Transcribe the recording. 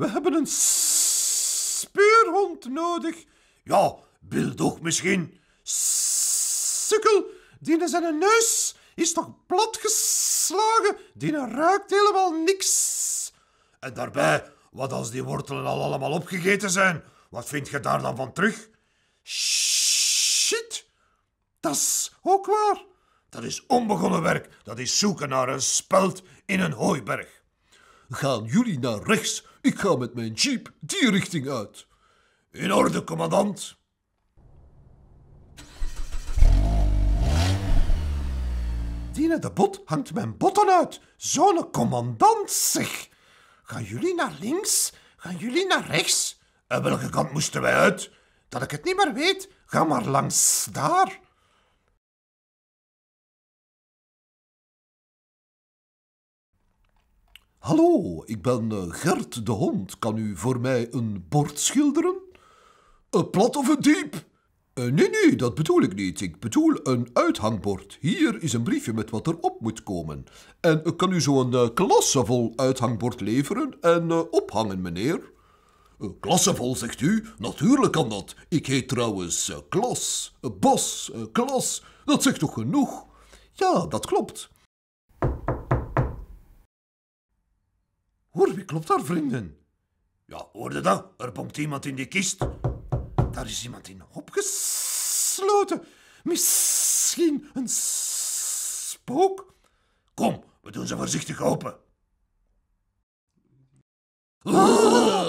We hebben een speurhond nodig. Ja, Bildog misschien. Sukkel, die zijn neus is toch platgeslagen? Die ruikt helemaal niks. En daarbij, wat als die wortelen al allemaal opgegeten zijn? Wat vind je daar dan van terug? Shit, dat is ook waar. Dat is onbegonnen werk. Dat is zoeken naar een speld in een hooiberg. Gaan jullie naar rechts. Ik ga met mijn jeep die richting uit. In orde, commandant. Dina de Bot hangt mijn botten uit. Zo'n commandant, zeg. Gaan jullie naar links? Gaan jullie naar rechts? En welke kant moesten wij uit? Dat ik het niet meer weet, ga maar langs daar. Hallo, ik ben eh, Gert de Hond. Kan u voor mij een bord schilderen? Een plat of een diep? Eh, nee, nee, dat bedoel ik niet. Ik bedoel een uithangbord. Hier is een briefje met wat erop moet komen. En ik eh, kan u zo'n een klassevol uithangbord leveren en ophangen, meneer? klassevol, zegt u? Natuurlijk kan dat. Ik heet trouwens Klas, Bas, Klas. Dat zegt toch genoeg? Ja, dat klopt. Hoor, wie klopt daar, vrienden? Ja, hoorde dat? Er bonkt iemand in die kist. Daar is iemand in opgesloten. Misschien een spook? Kom, we doen ze voorzichtig open. Ah!